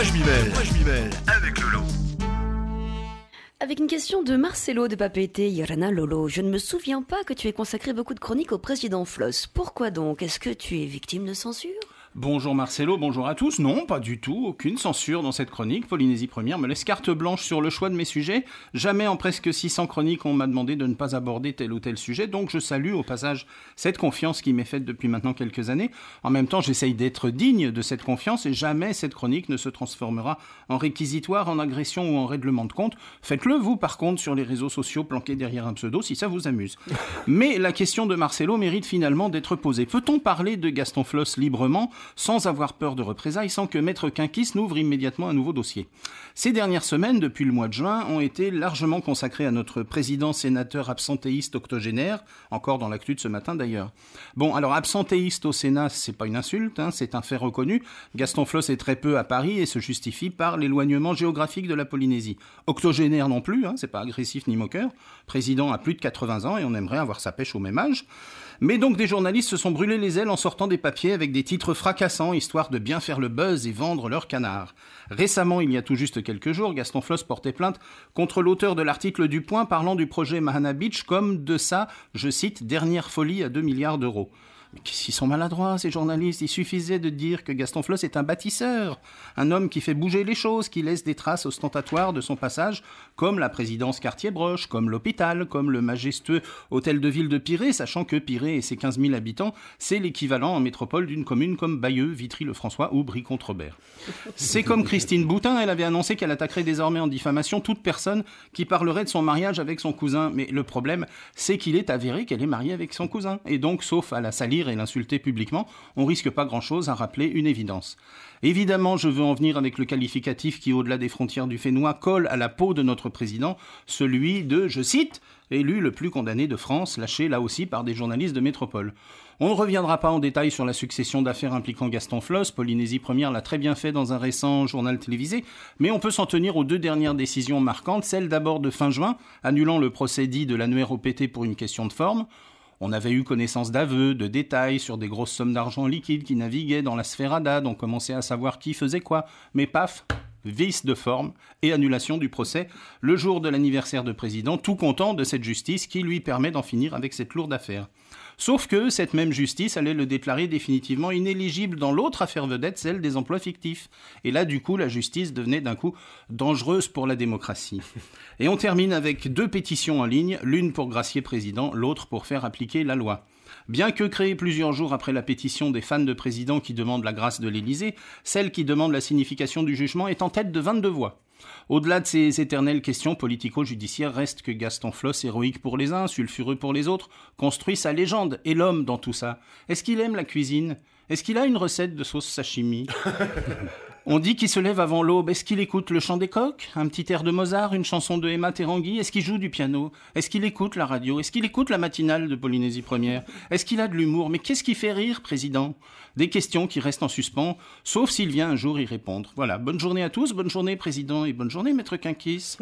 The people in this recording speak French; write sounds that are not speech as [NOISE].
Moi je je Avec Lolo. Avec une question de Marcelo de Papete, Yorana Lolo, je ne me souviens pas que tu aies consacré beaucoup de chroniques au président Floss. Pourquoi donc Est-ce que tu es victime de censure Bonjour Marcelo, bonjour à tous. Non, pas du tout, aucune censure dans cette chronique. Polynésie Première me laisse carte blanche sur le choix de mes sujets. Jamais en presque 600 chroniques on m'a demandé de ne pas aborder tel ou tel sujet, donc je salue au passage cette confiance qui m'est faite depuis maintenant quelques années. En même temps, j'essaye d'être digne de cette confiance et jamais cette chronique ne se transformera en réquisitoire, en agression ou en règlement de compte. Faites-le vous par contre sur les réseaux sociaux planqués derrière un pseudo si ça vous amuse. [LAUGHS] Mais la question de Marcelo mérite finalement d'être posée. Peut-on parler de Gaston Floss librement sans avoir peur de représailles, sans que Maître Quinquis n'ouvre immédiatement un nouveau dossier. Ces dernières semaines, depuis le mois de juin, ont été largement consacrées à notre président sénateur absentéiste octogénaire, encore dans l'actu de ce matin d'ailleurs. Bon, alors absentéiste au Sénat, c'est pas une insulte, hein, c'est un fait reconnu. Gaston Floss est très peu à Paris et se justifie par l'éloignement géographique de la Polynésie. Octogénaire non plus, hein, c'est pas agressif ni moqueur. Président a plus de 80 ans et on aimerait avoir sa pêche au même âge. Mais donc des journalistes se sont brûlés les ailes en sortant des papiers avec des titres fracassants, histoire de bien faire le buzz et vendre leurs canard. Récemment, il y a tout juste quelques jours, Gaston Floss portait plainte contre l'auteur de l'article du Point parlant du projet Mahana Beach comme de sa, je cite, dernière folie à 2 milliards d'euros. Mais qu'est-ce sont maladroits, ces journalistes Il suffisait de dire que Gaston Floss est un bâtisseur, un homme qui fait bouger les choses, qui laisse des traces ostentatoires de son passage, comme la présidence Cartier-Broche, comme l'hôpital, comme le majestueux hôtel de ville de Pirée, sachant que Pirée et ses 15 000 habitants, c'est l'équivalent en métropole d'une commune comme Bayeux, Vitry-le-François ou brie robert C'est comme Christine Boutin, elle avait annoncé qu'elle attaquerait désormais en diffamation toute personne qui parlerait de son mariage avec son cousin. Mais le problème, c'est qu'il est avéré qu'elle est mariée avec son cousin. Et donc, sauf à la et l'insulter publiquement, on risque pas grand-chose à rappeler une évidence. Évidemment, je veux en venir avec le qualificatif qui, au-delà des frontières du Fénois, colle à la peau de notre président, celui de, je cite, élu le plus condamné de France, lâché là aussi par des journalistes de métropole. On ne reviendra pas en détail sur la succession d'affaires impliquant Gaston Floss, Polynésie Première l'a très bien fait dans un récent journal télévisé, mais on peut s'en tenir aux deux dernières décisions marquantes, celle d'abord de fin juin, annulant le procédé de l'annuaire OPT pour une question de forme, on avait eu connaissance d'aveux, de détails sur des grosses sommes d'argent liquide qui naviguaient dans la sphérada, on commençait à savoir qui faisait quoi. Mais paf, vice de forme et annulation du procès le jour de l'anniversaire de président, tout content de cette justice qui lui permet d'en finir avec cette lourde affaire. Sauf que cette même justice allait le déclarer définitivement inéligible dans l'autre affaire vedette, celle des emplois fictifs. Et là, du coup, la justice devenait d'un coup dangereuse pour la démocratie. Et on termine avec deux pétitions en ligne, l'une pour gracier président, l'autre pour faire appliquer la loi. Bien que créée plusieurs jours après la pétition des fans de président qui demandent la grâce de l'Élysée, celle qui demande la signification du jugement est en tête de 22 voix. Au-delà de ces éternelles questions politico-judiciaires, reste que Gaston Floss, héroïque pour les uns, sulfureux pour les autres, construit sa légende et l'homme dans tout ça. Est-ce qu'il aime la cuisine Est-ce qu'il a une recette de sauce sashimi [LAUGHS] On dit qu'il se lève avant l'aube. Est-ce qu'il écoute le chant des coqs Un petit air de Mozart Une chanson de Emma Terangui Est-ce qu'il joue du piano Est-ce qu'il écoute la radio Est-ce qu'il écoute la matinale de Polynésie Première Est-ce qu'il a de l'humour Mais qu'est-ce qui fait rire, Président Des questions qui restent en suspens, sauf s'il vient un jour y répondre. Voilà, bonne journée à tous, bonne journée, Président, et bonne journée, Maître Quinquis.